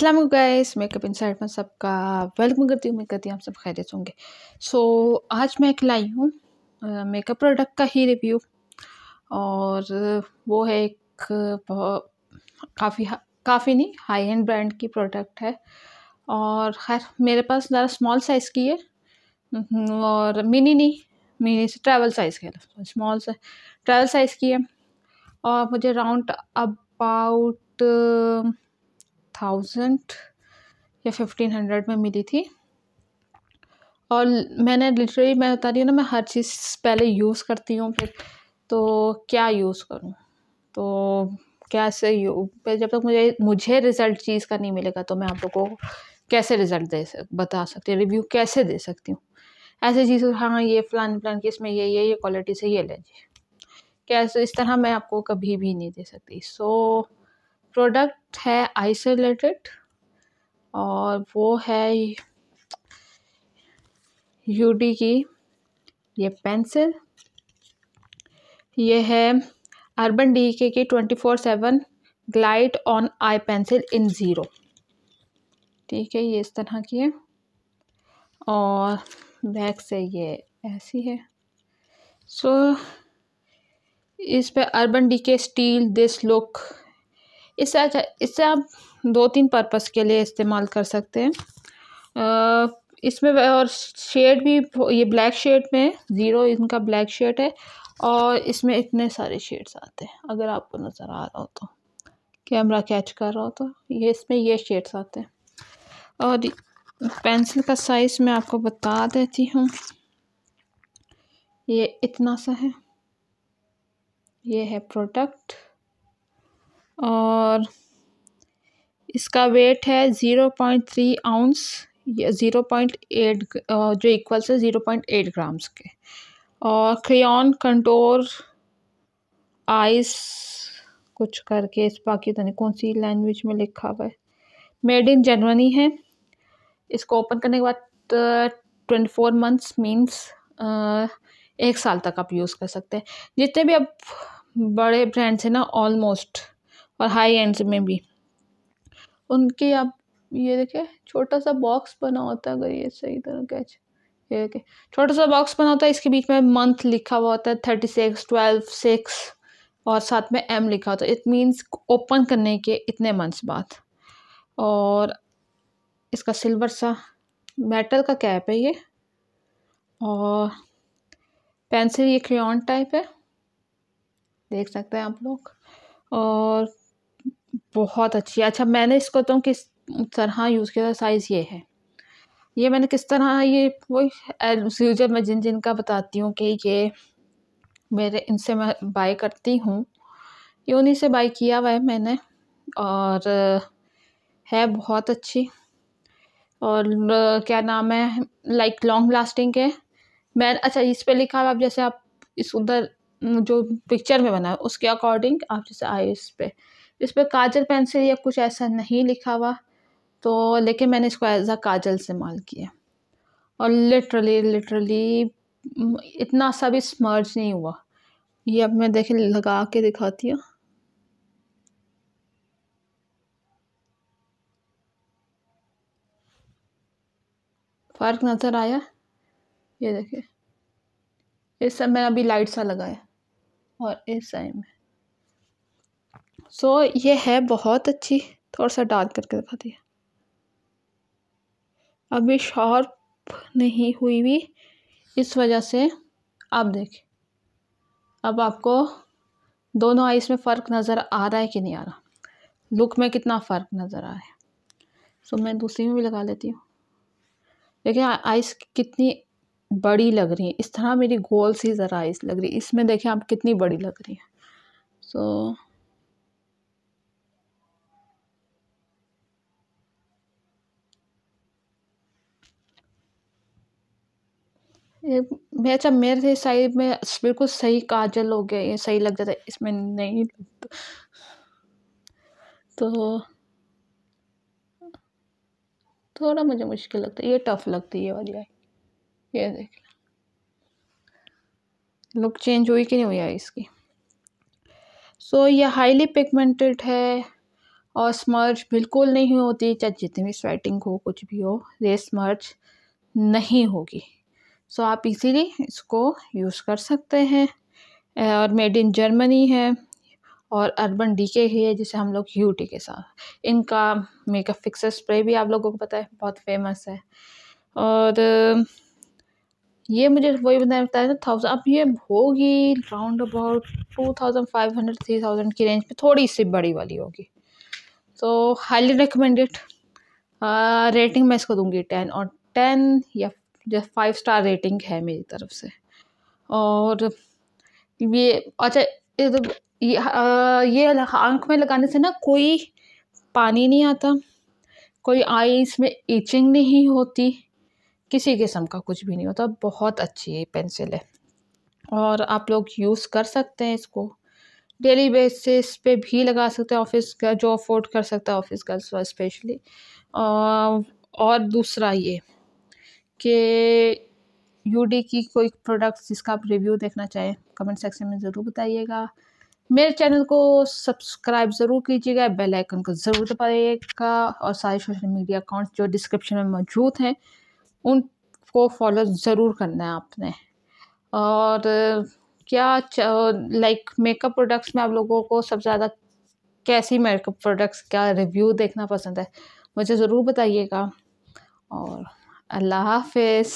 अस्सलाम guys makeup side में सबका वेलकम करती हूँ उम्मीद करती हूँ आप सब खैरियत होंगे सो so, आज मैं एक लाई हूँ मेकअप प्रोडक्ट का ही रिव्यू और वो है एक काफ़ी काफ़ी नहीं हाई एंड ब्रांड की प्रोडक्ट है और खैर मेरे पास ज़रा स्मॉल साइज़ की है हम्म, और मिनी नहीं मिनी से ट्रैवल साइज़ की है स्मॉल से ट्रैवल साइज़ की है और मुझे राउंड अबाउट थाउजेंड या फिफ्टीन हंड्रेड में मिली थी और मैंने लिटरली मैं बता रही हूँ ना मैं हर चीज़ पहले यूज़ करती हूँ फिर तो क्या यूज़ करूँ तो कैसे यू जब तक मुझे मुझे रिज़ल्ट चीज़ का नहीं मिलेगा तो मैं आप लोगों को कैसे रिज़ल्ट दे सक बता सकती हूँ रिव्यू कैसे दे सकती हूँ ऐसे चीज़ हाँ ये फ़लान प्लान की इसमें ये ये ये क्वालिटी से ये ले जी कैसे इस तरह मैं आपको कभी भी नहीं दे सकती सो so, प्रोडक्ट है आइसोलेटेड और वो है यूडी की ये पेंसिल ये है अर्बन डी के की twenty four seven glide on eye pencil in zero ठीक है ये इस तरह की है और बैक से ये ऐसी है सो so, इस पे Urban Decay steal this look इससे अच्छा इससे आप दो तीन पर्पस के लिए इस्तेमाल कर सकते हैं इसमें और शेड भी ये ब्लैक शेड में ज़ीरो इनका ब्लैक शेड है और इसमें इतने सारे शेड्स आते हैं अगर आपको नज़र आ रहा हो तो कैमरा कैच कर रहा हो तो ये इसमें ये शेड्स आते हैं और पेंसिल का साइज़ मैं आपको बता देती हूँ ये इतना सा है ये है प्रोडक्ट और इसका वेट है ज़ीरो पॉइंट थ्री आउंस या ज़ीरो पॉइंट एट जो इक्वल्स है ज़ीरो पॉइंट एट ग्राम्स के और क्रेन कंटोर आइस कुछ करके इस बाकी तो नहीं कौन सी लैंग्वेज में लिखा हुआ है मेड इन जर्मनी है इसको ओपन करने के बाद ट्वेंटी फोर मंथ्स मीन्स एक साल तक आप यूज़ कर सकते हैं जितने भी अब बड़े ब्रांड्स हैं ना ऑलमोस्ट और हाई एंड्स में भी उनके आप ये देखिए छोटा सा बॉक्स बना होता है अगर ये सही तरह कैच ये देखिए छोटा सा बॉक्स बना होता है इसके बीच में मंथ लिखा हुआ होता है थर्टी सिक्स ट्वेल्व सिक्स और साथ में एम लिखा होता है इट मीन्स ओपन करने के इतने मंथ्स बाद और इसका सिल्वर सा मेटल का कैप है ये और पेंसिल ये क्रियॉन टाइप है देख सकते हैं आप लोग और बहुत अच्छी है अच्छा मैंने इसको तो किस तरह यूज़ किया था साइज़ ये है ये मैंने किस तरह ये वही यूजर मैं जिन जिन का बताती हूँ कि ये मेरे इनसे मैं बाई करती हूँ ये उन्हीं से बाई किया हुआ है मैंने और है बहुत अच्छी और क्या नाम है लाइक लॉन्ग लास्टिंग है मैं अच्छा इस पे लिखा हुआ आप जैसे आप इस उधर जो पिक्चर में बना है उसके अकॉर्डिंग आप जैसे आए इस पर इस पर काजल पेंसिल या कुछ ऐसा नहीं लिखा हुआ तो लेकिन मैंने इसको एज आ काजल इस्तेमाल किया और लिटरली लिटरली इतना सा भी स्मर्ज नहीं हुआ ये अब मैं देखें लगा के दिखाती हूँ फ़र्क नज़र आया ये देखिए इस समय अभी लाइट सा लगाया और इस समय में सो so, ये है बहुत अच्छी थोड़ा सा डार्क करके दिखा दिए अभी शार्प नहीं हुई भी इस वजह से आप देखें अब आपको दोनों आइस में फ़र्क नज़र आ रहा है कि नहीं आ रहा लुक में कितना फ़र्क नज़र आ रहा है सो so, मैं दूसरी में भी लगा लेती हूँ देखिए आइस कितनी बड़ी लग रही है इस तरह मेरी गोल सी ज़रा आइस लग रही है इसमें देखें आप कितनी बड़ी लग रही है सो so, ये अच्छा मेरे साइड में बिल्कुल सही काजल हो गया ये सही लग जाता है इसमें नहीं लगता तो थोड़ा मुझे मुश्किल लगता है ये टफ लगती है ये वाली आई ये देख लुक चेंज हुई कि नहीं हुई आई इसकी सो so, ये हाईली पिगमेंटेड है और स्मर्च बिल्कुल नहीं होती चाहे जितनी भी स्वेटिंग हो कुछ भी हो ये स्मर्च नहीं होगी सो आप इजीली इसको यूज़ कर सकते हैं और मेड इन जर्मनी है और अर्बन डीके ही है जिसे हम लोग यूटी के साथ इनका मेकअप फिक्सर स्प्रे भी आप लोगों को पता है बहुत फेमस है और ये मुझे वही बताया बताया था थाउजेंड अब ये होगी round about two thousand five hundred three thousand की रेंज पे थोड़ी सी बड़ी वाली होगी तो हाईली रिकमेंडेड रेटिंग मैं इसको दूंगी टेन और टेन या जो फाइव स्टार रेटिंग है मेरी तरफ से और ये अच्छा ये आँख तो, ये हाँ, में लगाने से ना कोई पानी नहीं आता कोई आईज में ईचिंग नहीं होती किसी किस्म का कुछ भी नहीं होता बहुत अच्छी ये पेंसिल है और आप लोग यूज़ कर सकते हैं इसको डेली बेसिस पे भी लगा सकते हैं ऑफिस का जो अफोर्ड कर सकता है ऑफिस गर्ल्स स्पेशली और दूसरा ये के यूडी की कोई प्रोडक्ट जिसका आप रिव्यू देखना चाहें कमेंट सेक्शन में ज़रूर बताइएगा मेरे चैनल को सब्सक्राइब ज़रूर कीजिएगा बेल आइकन को ज़रूर दबाइएगा और सारे सोशल मीडिया अकाउंट्स जो डिस्क्रिप्शन में मौजूद हैं उनको फॉलो ज़रूर करना है आपने और क्या लाइक मेकअप प्रोडक्ट्स में आप लोगों को सबसे ज़्यादा कैसी मेकअप प्रोडक्ट्स क्या रिव्यू देखना पसंद है मुझे ज़रूर बताइएगा और अल्लाह हाफिज़